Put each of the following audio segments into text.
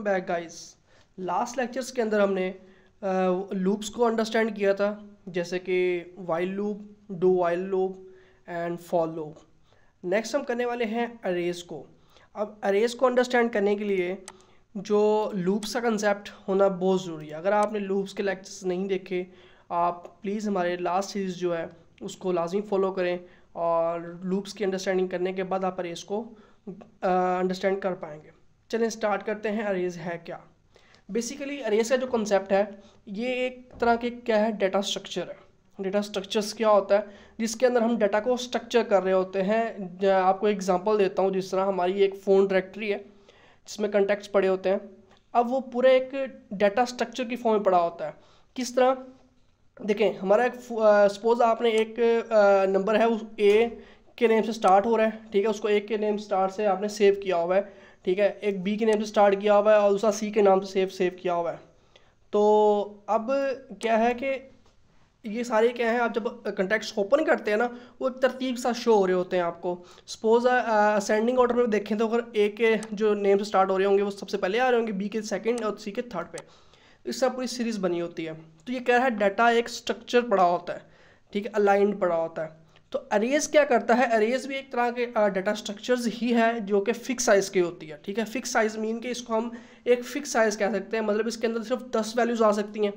welcome back guys last lectures के अंदर हमने लूप्स को अंडरस्टैंड किया था जैसे कि while loop do while loop and for loop next हम करने वाले हैं अरेज को अब अरेज को अंडरस्टैंड करने के लिए जो लूप्स का कंसेप्ट होना बहुत ज़रूरी है अगर आपने लूप्स के लेक्चर्स नहीं देखे आप प्लीज़ हमारे लास्ट सीरीज़ जो है उसको लाजमी फॉलो करें और लूप्स की अंडरस्टैंडिंग करने के बाद आप अरेज को अंडरस्टैंड कर पाएंगे चलें स्टार्ट करते हैं अरेज है क्या बेसिकली अरेज का जो कॉन्सेप्ट है ये एक तरह के क्या है डेटा स्ट्रक्चर है डेटा स्ट्रक्चर्स क्या होता है जिसके अंदर हम डेटा को स्ट्रक्चर कर रहे होते हैं आपको एग्जांपल देता हूँ जिस तरह हमारी एक फ़ोन डायरेक्टरी है जिसमें कंटेक्ट्स पड़े होते हैं अब वो पूरा एक डेटा स्ट्रक्चर की फॉर्म में पड़ा होता है किस तरह देखें हमारा एक सपोज़ आपने एक नंबर है उस ए के नेम से स्टार्ट हो रहा है ठीक है उसको एक के नेम स्टार्ट से आपने सेव किया हुआ है ठीक है एक बी के नेम से स्टार्ट किया हुआ है और दूसरा सी के नाम से सेव सेव किया हुआ है तो अब क्या है कि ये सारे क्या हैं आप जब कंटेक्ट ओपन करते हैं ना वो एक तरतीब सा शो हो रहे होते हैं आपको सपोज असेंडिंग ऑर्डर में देखें तो अगर ए के जो नेम से स्टार्ट हो रहे होंगे वो सबसे पहले आ रहे होंगे बी के सेकंड और सी के थर्ड पे इससे पूरी सीरीज़ बनी होती है तो ये कह रहा है डाटा एक स्ट्रक्चर पड़ा होता है ठीक है अलाइंड पड़ा होता है तो अरेज क्या करता है अरेज भी एक तरह के डाटा स्ट्रक्चर्स ही है जो कि फिक्स साइज़ की होती है ठीक है फिक्स साइज़ मीन के इसको हम एक फिक्स साइज़ कह सकते हैं मतलब इसके अंदर सिर्फ दस वैल्यूज़ आ सकती हैं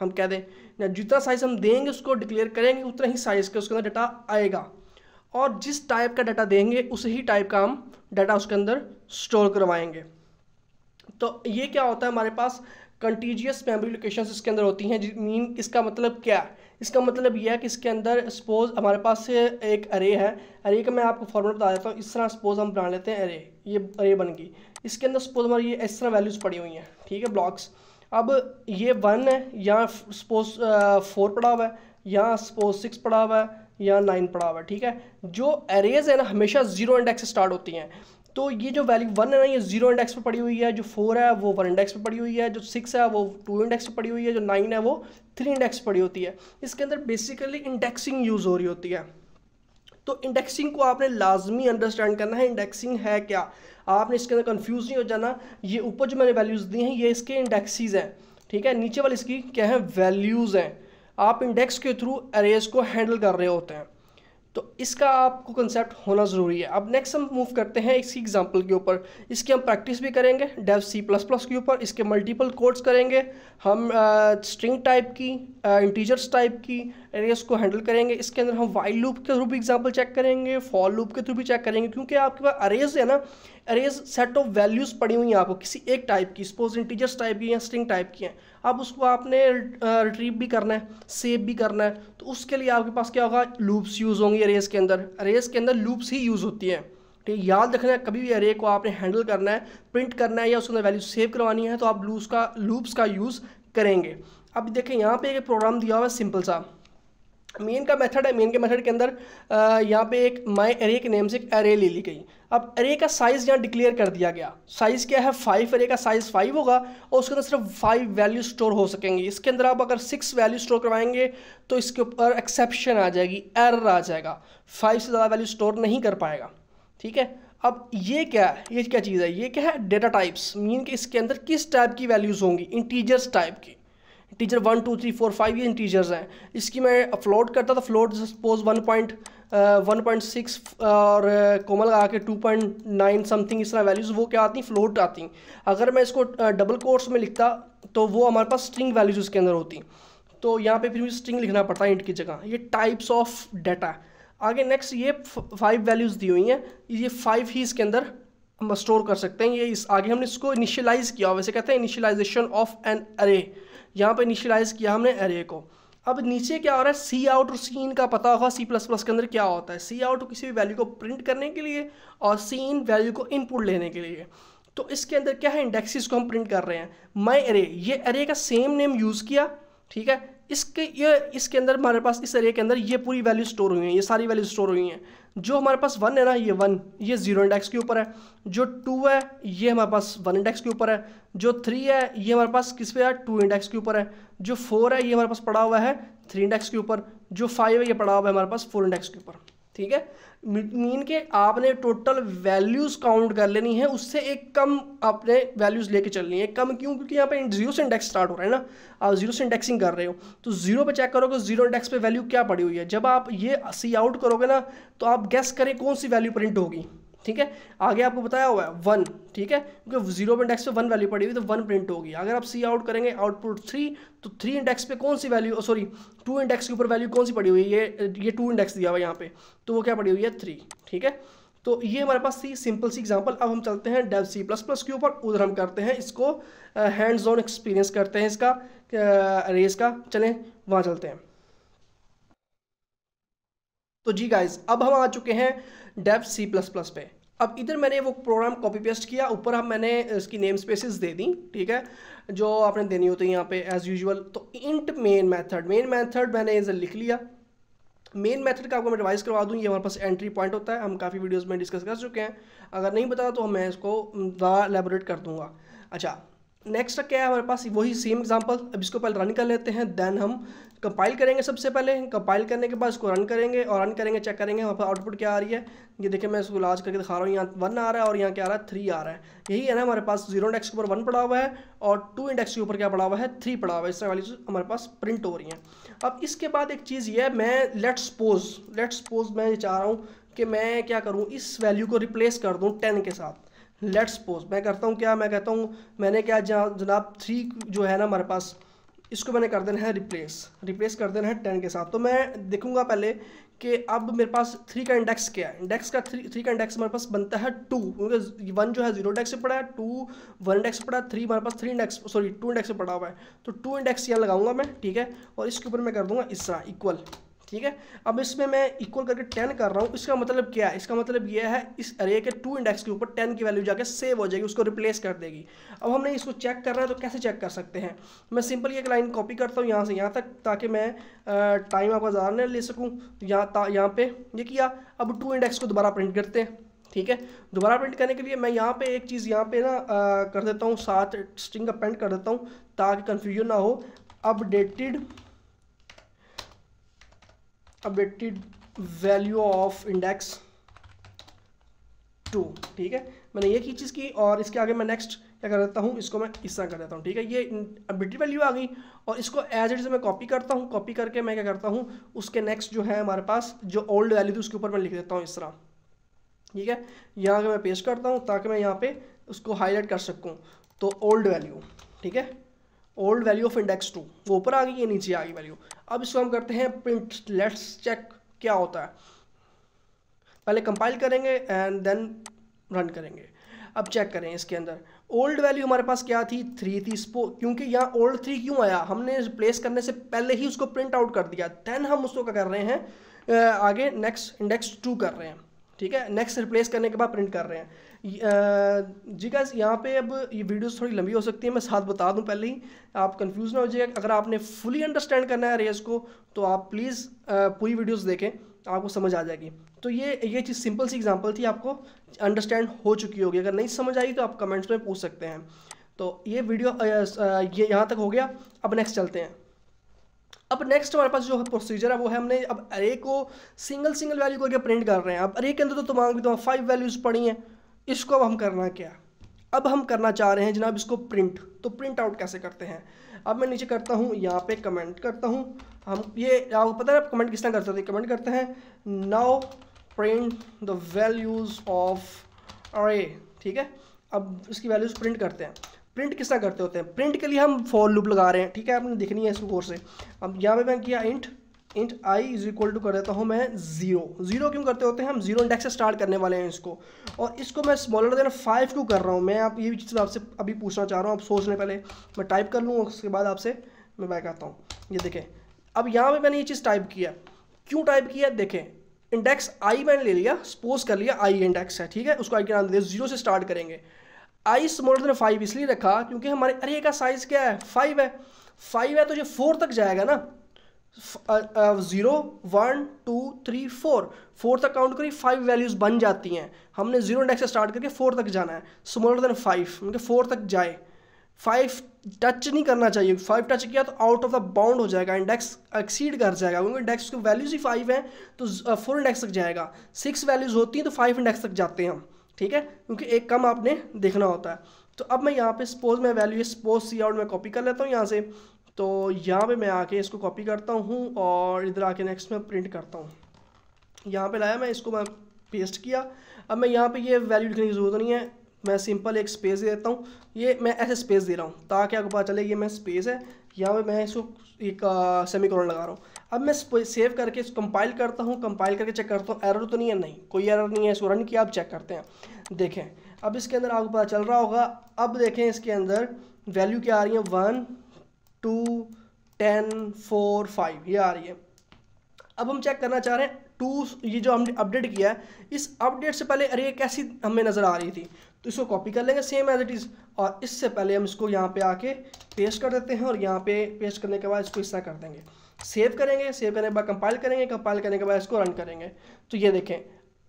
हम कह दें या जितना साइज़ हम देंगे उसको डिक्लेयर करेंगे उतना ही साइज़ का उसके अंदर डाटा आएगा और जिस टाइप का डाटा देंगे उसी ही टाइप का हम डाटा उसके अंदर स्टोर करवाएंगे तो ये क्या होता है हमारे पास कंटीजियस मेमोरी लोकेशन इसके अंदर होती हैं मीन इसका मतलब क्या है इसका मतलब यह है कि इसके अंदर सपोज़ हमारे पास एक अरे है अरे का मैं आपको फॉर्मेट बता देता हूँ इस तरह सपोज़ हम बना लेते हैं अरे ये अरे बन गई इसके अंदर सपोज़ हमारी ये इस तरह वैल्यूज़ पड़ी हुई हैं ठीक है ब्लॉक्स अब ये वन है यहाँ सपोज फोर पड़ा हुआ है यहाँ सपोज सिक्स पड़ा हुआ है या नाइन पड़ा हुआ है ठीक है जो एरेज है ना हमेशा जीरो इंडेक्स स्टार्ट होती हैं तो ये जो वैल्यू वन है ना ये जीरो इंडेक्स पर पड़ी हुई है जो फोर है वो वन इंडेक्स पर पड़ी हुई है जो सिक्स है वो टू इंडेक्स पर पड़ी हुई है जो नाइन है वो थ्री इंडेक्स पड़ी होती है इसके अंदर बेसिकली इंडेक्सिंग यूज़ हो रही होती है तो इंडेक्सिंग को आपने लाजमी अंडरस्टैंड करना है इंडेक्सिंग है क्या आपने इसके अंदर कन्फ्यूज़ नहीं हो जाना ये ऊपर जो मैंने वैल्यूज़ दी हैं ये इसके इंडेक्सीज हैं ठीक है नीचे वाले इसकी क्या है वैल्यूज़ हैं आप इंडेक्स के थ्रू एरेज को हैंडल कर रहे होते हैं तो इसका आपको कंसेप्ट होना ज़रूरी है अब नेक्स्ट हम मूव करते हैं इसी एग्जांपल के ऊपर इसकी हम प्रैक्टिस भी करेंगे डेव सी प्लस प्लस के ऊपर इसके मल्टीपल कोड्स करेंगे हम स्ट्रिंग टाइप की इंटीजर्स टाइप की एरियाज को हैंडल करेंगे इसके अंदर हम वाइल लूप के थ्रू भी एग्जाम्पल चेक करेंगे फॉल लूप के थ्रू भी चेक करेंगे क्योंकि आपके पास अरेज है ना अरेज सेट ऑफ वैल्यूज़ पड़ी हुई हैं आपको किसी एक टाइप की सपोज इंटीजर्स टाइप की या स्ट्रिंग टाइप की हैं अब उसको आपने रिट्रीव भी करना है सेव भी करना है तो उसके लिए आपके पास क्या होगा लूप्स यूज़ होंगी अरेज के अंदर अरेज के अंदर लूप्स ही यूज़ होती हैं ठीक है याद रखना है कभी भी अरे को आपने हैंडल करना है प्रिंट करना है या उसके अंदर वैल्यू सेव करवानी है तो आप लूप्स का लूप्स का यूज़ करेंगे अब देखें यहाँ पे एक प्रोग्राम दिया हुआ है सिंपल सा मेन का मेथड है मेन के मेथड के अंदर यहाँ पे एक माई एरे के नेम से एक एरे ले ली गई अब एरे का साइज़ यहाँ डिक्लेयर कर दिया गया साइज़ क्या है फाइव एरे का साइज़ फाइव होगा और उसके अंदर सिर्फ फाइव वैल्यू स्टोर हो सकेंगे इसके अंदर आप अगर सिक्स वैल्यू स्टोर करवाएंगे तो इसके ऊपर एक्सेप्शन आ जाएगी एरर आ जाएगा फाइव से ज़्यादा वैल्यू स्टोर नहीं कर पाएगा ठीक है अब ये क्या है ये क्या चीज़ है ये क्या है डेटा टाइप्स मीन कि इसके अंदर किस टाइप की वैल्यूज़ होंगी इंटीजर्स टाइप की integer one two three four five ये इंटीजर्स हैं इसकी मैं फ्लोट करता था float suppose one point one point six और कोमल लगा के टू पॉइंट नाइन समथिंग इस तरह वैल्यूज़ वो क्या आती फ्लोट आती अगर मैं इसको डबल कोर्स में लिखता तो वो हमारे पास स्ट्रिंग वैल्यूज़ उसके अंदर होती तो यहाँ पे फिर मुझे स्ट्रिंग लिखना पड़ता है इंट की जगह ये टाइप्स ऑफ डाटा आगे नेक्स्ट ये फाइव वैल्यूज़ दी हुई हैं ये फाइव ही इसके अंदर हम स्टोर कर सकते हैं ये इस आगे हमने इसको इनिशियलाइज़ किया वैसे कहते हैं इनिशियलाइजेशन ऑफ एन अरे यहाँ पर इनिशियलाइज़ किया हमने अरे को अब नीचे क्या हो रहा है सी आउट और सी इन का पता होगा सी प्लस प्लस के अंदर क्या होता है सी आउट किसी भी वैल्यू को प्रिंट करने के लिए और सी इन वैल्यू को इनपुट लेने के लिए तो इसके अंदर क्या है इंडेक्सिस को हम प्रिंट कर रहे हैं माई अरे ये अरे का सेम नेम यूज़ किया ठीक है इसके ये इसके अंदर हमारे पास इस एरिया के अंदर ये पूरी वैल्यू स्टोर हुई हैं ये सारी वैल्यू स्टोर हुई हैं जो हमारे पास वन है ना ये वन ये जीरो इंडेक्स के ऊपर है जो टू है ये हमारे पास वन इंडेक्स के ऊपर है जो थ्री है ये हमारे पास किस पे है टू इंडेक्स के ऊपर है जो फोर है ये हमारे पास पड़ा हुआ है थ्री इंडेक्स के ऊपर जो फाइव है ये पड़ा हुआ है हमारे पास फोर इंडेक्स के ऊपर ठीक है मीन के आपने टोटल वैल्यूज़ काउंट कर लेनी है उससे एक कम आपने वैल्यूज़ लेके चलनी है कम क्यों क्योंकि यहाँ पे जीरो से इंडेक्स स्टार्ट हो रहा है ना आप जीरो से इंडेक्सिंग कर रहे हो तो जीरो पे चेक करोगे जीरो इंडेक्स पे वैल्यू क्या पड़ी हुई है जब आप ये सी आउट करोगे ना तो आप गैस करें कौन सी वैल्यू प्रिंट होगी ठीक है आगे आपको बताया हुआ है वन ठीक है क्योंकि जीरो पर इंडेक्स पे वन वैल्यू पड़ी हुई तो वन प्रिंट होगी अगर आप सी आउट करेंगे आउटपुट थ्री तो थ्री इंडेक्स पे कौन सी वैल्यू सॉरी टू इंडेक्स के ऊपर वैल्यू कौन सी पड़ी हुई है ये ये टू इंडेक्स दिया हुआ यहाँ पे तो वो क्या पड़ी हुई है थ्री ठीक है तो ये हमारे पास थी सिंपल सी एग्जाम्पल अब हम चलते हैं डेव सी प्लस प्लस के ऊपर उधर हम करते हैं इसको हैंड्स ऑन एक्सपीरियंस करते हैं इसका रेस uh, का चलें वहाँ चलते हैं तो जी गाइज अब हम आ चुके हैं डेफ सी प्लस प्लस पे अब इधर मैंने वो प्रोग्राम कॉपी पेस्ट किया ऊपर हम मैंने इसकी नेम स्पेसिस दे दी ठीक है जो आपने देनी होती है यहाँ पे एज़ यूजुअल तो int main method main method मैंने इधर लिख लिया मेन मेथड का आपको मैं रिवाइज करवा दूँ ये हमारे पास एंट्री पॉइंट होता है हम काफ़ी वीडियोस में डिस्कस कर चुके हैं अगर नहीं पता तो मैं इसको mm, दा एलेबोरेट कर दूंगा अच्छा नेक्स्ट क्या है हमारे पास वही सेम एग्जांपल अब इसको पहले रन कर लेते हैं देन हम कंपाइल करेंगे सबसे पहले कंपाइल करने के बाद इसको रन करेंगे और रन करेंगे चेक करेंगे वहाँ पर आउटपुट क्या आ रही है ये देखिए मैं इसको लाज करके दिखा रहा हूँ यहाँ वन आ रहा है और यहाँ क्या आ रहा है थ्री आ रहा है यही है ना हमारे पास जीरो इंडेक्स के ऊपर वन पड़ा हुआ है और टू इंडेक्स के ऊपर क्या पड़ा हुआ है थ्री पड़ा हुआ है तरह वाली हमारे पास प्रिंट हो रही है अब इसके बाद एक चीज़ ये है मैं लेट सपोज लेट सपोज मैं चाह रहा हूँ कि मैं क्या करूँ इस वैल्यू को रिप्लेस कर दूँ टेन के साथ लेट्स सपोज मैं करता हूँ क्या मैं कहता हूँ मैंने क्या जनाब थ्री जो है ना हमारे पास इसको मैंने कर देना है रिप्लेस रिप्लेस कर देना है टेन के साथ तो मैं देखूँगा पहले कि अब मेरे पास थ्री का इंडेक्स क्या है इंडेक्स का थ्री थ्री का इंडेक्स हमारे पास बनता है टू क्योंकि वन जो है जीरो इंडेक्स से पड़ा है टू वन इंडेक्स पड़ा है थ्री हमारे पास three index sorry two index से पड़ा हुआ है तो टू इंडेक्स यहाँ लगाऊंगा मैं ठीक है और इसके ऊपर मैं कर दूंगा इसरा इक्वल ठीक है अब इसमें मैं इक्वल करके टेन कर रहा हूँ इसका मतलब क्या है इसका मतलब यह है इस अरे के टू इंडेक्स के ऊपर टेन की वैल्यू जाके सेव हो जाएगी उसको रिप्लेस कर देगी अब हमने इसको चेक करना है तो कैसे चेक कर सकते हैं मैं सिंपल एक लाइन कॉपी करता हूँ यहाँ से यहाँ तक ताकि मैं टाइम आपका ज़्यादा नहीं ले सकूँ तो यहाँ यहाँ पर ये किया अब टू इंडेक्स को दोबारा प्रिंट करते हैं ठीक है दोबारा प्रिंट करने के लिए मैं यहाँ पे एक चीज़ यहाँ पे ना कर देता हूँ सात स्ट्रिंग का प्रिंट कर देता हूँ ताकि कन्फ्यूजन ना हो updated updated value of index two ठीक है मैंने ये की चीज़ की और इसके आगे मैं नेक्स्ट क्या कर देता हूँ इसको मैं इस तरह कर देता हूँ ठीक है ये अपडेटेड वैल्यू आ गई और इसको एज इट इज मैं कॉपी करता हूँ कॉपी करके मैं क्या करता हूँ उसके नेक्स्ट जो है हमारे पास जो ओल्ड वैल्यू थी उसके ऊपर मैं लिख देता हूँ इस तरह ठीक है यहाँ के मैं पेश करता हूँ ताकि मैं यहाँ पे उसको हाईलाइट कर सकूँ तो ओल्ड वैल्यू ठीक है old value of index two वो ऊपर आ गई ये नीचे आ गई वैल्यू अब इसको हम करते हैं प्रिंट लेट्स चेक क्या होता है पहले कंपाइल करेंगे एंड देन रन करेंगे अब चेक करें इसके अंदर ओल्ड वैल्यू हमारे पास क्या थी थ्री थी स्पो क्योंकि यहाँ ओल्ड थ्री क्यों आया हमने रिप्लेस करने से पहले ही उसको प्रिंट आउट कर दिया देन हम उसको क्या कर रहे हैं आगे नेक्स्ट इंडेक्स टू कर रहे हैं ठीक है नेक्स्ट रिप्लेस करने के बाद प्रिंट कर रहे हैं जी गैस यहाँ पे अब ये वीडियोस थोड़ी लंबी हो सकती है मैं साथ बता दूँ पहले ही आप कंफ्यूज ना हो जाइए अगर आपने फुली अंडरस्टैंड करना है रेस को तो आप प्लीज़ पूरी वीडियोस देखें आपको समझ आ जाएगी तो ये ये चीज़ सिंपल सी एग्जांपल थी आपको अंडरस्टैंड हो चुकी होगी अगर नहीं समझ आई तो आप कमेंट्स में पूछ सकते हैं तो ये वीडियो ये यहाँ तक हो गया अब नेक्स्ट चलते हैं अब नेक्स्ट हमारे पास जो प्रोसीजर है वो है हमने अब अरे को सिंगल सिंगल वैल्यू करके प्रिंट कर रहे हैं अब अरे के अंदर तो तमाम भी तो फाइव वैल्यूज़ पड़ी हैं इसको अब हम करना क्या अब हम करना चाह रहे हैं जनाब इसको प्रिंट तो प्रिंट आउट कैसे करते हैं अब मैं नीचे करता हूँ यहाँ पे कमेंट करता हूँ हम ये आपको पता है आप कमेंट किस तरह करते होते कमेंट करते हैं now print the values of array ठीक है अब इसकी वैल्यूज़ प्रिंट करते हैं प्रिंट किस तरह करते होते हैं प्रिंट के लिए हम फॉर लूप लगा रहे हैं ठीक है आपने दिखनी है इस कोर्स से अब यहाँ पे मैं किया int int i is equal to कर देता हूँ मैं जीरो जीरो क्यों करते होते हैं हम जीरो इंडेक्स से स्टार्ट करने वाले हैं इसको और इसको मैं स्मॉलर देन फाइव क्यों कर रहा हूँ मैं आप ये भी चीज़ आपसे अभी पूछना चाह रहा हूँ आप सोच लें पहले मैं टाइप कर लूँ उसके बाद आपसे मैं बैक आता हूँ ये देखें अब यहाँ पर मैंने ये चीज़ टाइप किया क्यों टाइप किया देखें इंडेक्स आई मैंने ले लिया सपोज कर लिया आई इंडेक्स है ठीक है उसको आई के नाम दे जीरो से स्टार्ट करेंगे आई स्मॉलर देन फाइव इसलिए रखा क्योंकि हमारे अरे का साइज़ क्या है फाइव है फाइव है तो ये फोर तक जाएगा ना zero one two three four four तक काउंट करिए फाइव वैल्यूज़ बन जाती हैं हमने जीरो इंडेक्स से स्टार्ट करके फोर तक जाना है स्मॉलर देन फाइव मतलब फोर तक जाए फाइव टच नहीं करना चाहिए फाइव टच किया तो आउट ऑफ द बाउंड हो जाएगा इंडेक्स एक्सीड कर जाएगा क्योंकि इंडेक्स की वैल्यूज ही फाइव है तो फोर इंडेक्स uh, तक जाएगा सिक्स वैल्यूज़ होती हैं तो फाइव इंडेक्स तक जाते हैं हम ठीक है क्योंकि एक कम आपने देखना होता है तो अब मैं यहाँ पे सपोज मैं वैल्यू सपोज सी आउट मैं कॉपी कर लेता हूँ यहाँ से तो यहाँ पे मैं आके इसको कॉपी करता हूँ और इधर आके नेक्स्ट में प्रिंट करता हूँ यहाँ पे लाया मैं इसको मैं पेस्ट किया अब मैं यहाँ पे ये वैल्यू लिखने की ज़रूरत नहीं है मैं सिंपल एक स्पेस दे देता हूँ ये मैं ऐसे स्पेस दे रहा हूँ ताकि आपको पता चले ये मैं स्पेस है यहाँ पर मैं इसको एक सेमी कॉलन लगा रहा हूँ अब मैं सेव करके इसको कंपाइल करता हूँ कंपाइल करके चेक करता हूँ एरर तो नहीं है नहीं कोई एरर नहीं है इसको रन किया आप चेक करते हैं देखें अब इसके अंदर आपको पता चल रहा होगा अब देखें इसके अंदर वैल्यू क्या आ रही है one two ten four five ये आ रही है अब हम चेक करना चाह रहे हैं टू ये जो हमने अपडेट किया है इस अपडेट से पहले अरे कैसी हमें नज़र आ रही थी तो इसको कॉपी कर लेंगे सेम एज इट इज़ और इससे पहले हम इसको यहाँ पे आके पेस्ट कर देते हैं और यहाँ पे पेस्ट करने के बाद इसको इस तरह कर देंगे सेव करेंगे सेव करने के बाद कंपाइल करेंगे कंपाइल करने के बाद इसको रन करेंगे तो ये देखें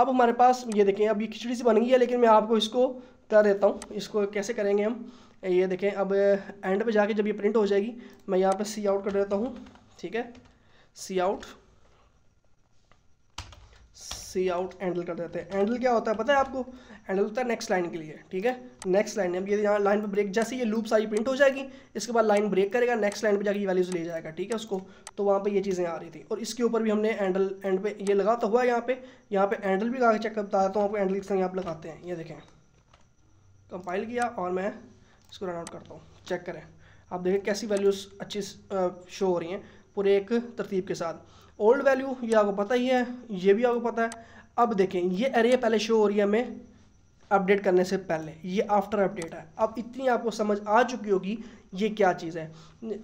अब हमारे पास ये देखें अब ये खिचड़ी सी बन गई है लेकिन मैं आपको इसको कर देता हूँ इसको कैसे करेंगे हम ये देखें अब एंड पे जाके जब ये प्रिंट हो जाएगी मैं यहाँ पे सी आउट कर देता हूँ ठीक है सी आउट सी आउट एंडल कर देते हैं एंडल क्या होता है पता है आपको एंडल होता है नेक्स्ट लाइन के लिए ठीक है नेक्स्ट लाइन अब ये यहाँ लाइन पर ब्रेक जैसे ये लूप सारी प्रिंट हो जाएगी इसके बाद लाइन ब्रेक करेगा नेक्स्ट लाइन पर जाके ये वैल्यूज ले जाएगा ठीक है उसको तो वहाँ पर ये चीज़ें आ रही थी और इसके ऊपर भी हमने एंडल एंड पे ये लगा तो हुआ यहाँ पे यहाँ पे एंडल भी लगा के चेक कर बताता हूँ आपको एंडल किस तरह आप लगाते हैं ये देखें कंपाइल किया और मैं इसको रन आउट करता हूँ चेक करें आप देखें कैसी वैल्यूज़ अच्छी शो हो रही हैं पूरे एक तरतीब के साथ ओल्ड वैल्यू ये आपको पता ही है ये भी आपको पता है अब देखें ये एरे पहले शो हो रही है हमें अपडेट करने से पहले ये आफ्टर अपडेट है अब इतनी आपको समझ आ चुकी होगी ये क्या चीज़ है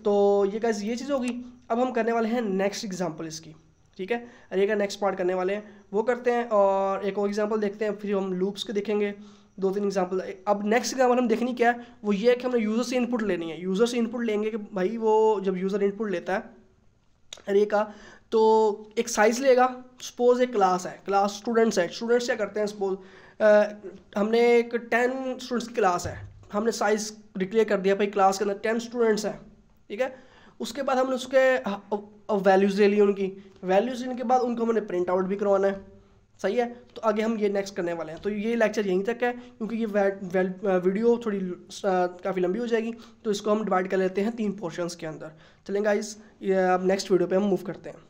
तो ये कैसे ये चीज़ होगी अब हम करने वाले हैं नेक्स्ट एग्जाम्पल इसकी ठीक है अरे का नेक्स्ट पार्ट करने वाले हैं वो करते हैं और एक और एग्जाम्पल देखते हैं फिर हम लूप्स के देखेंगे दो तीन एग्जाम्पल अब नेक्स्ट एग्जाम्पल हम देखनी क्या है वो ये है कि हमने यूज़र से इनपुट लेनी है यूज़र से इनपुट लेंगे कि भाई वो जब यूज़र इनपुट लेता है अरे का तो एक साइज़ लेगा सपोज़ एक क्लास है क्लास स्टूडेंट्स है स्टूडेंट्स क्या करते हैं सपोज हमने एक टेन स्टूडेंट्स की क्लास है हमने साइज़ डिक्लेयर कर दिया भाई क्लास के अंदर टेन स्टूडेंट्स हैं ठीक है उसके बाद हमने उसके वैल्यूज़ ले ली उनकी वैल्यूज़ लेने के बाद उनको हमने प्रिंट आउट भी करवाना है सही है तो आगे हम ये नेक्स्ट करने वाले हैं तो ये लेक्चर यहीं तक है क्योंकि ये वे, वे, वीडियो थोड़ी काफ़ी लंबी हो जाएगी तो इसको हम डिवाइड कर लेते हैं तीन पोर्शंस के अंदर चलेंगे इस अब नेक्स्ट वीडियो पे हम मूव करते हैं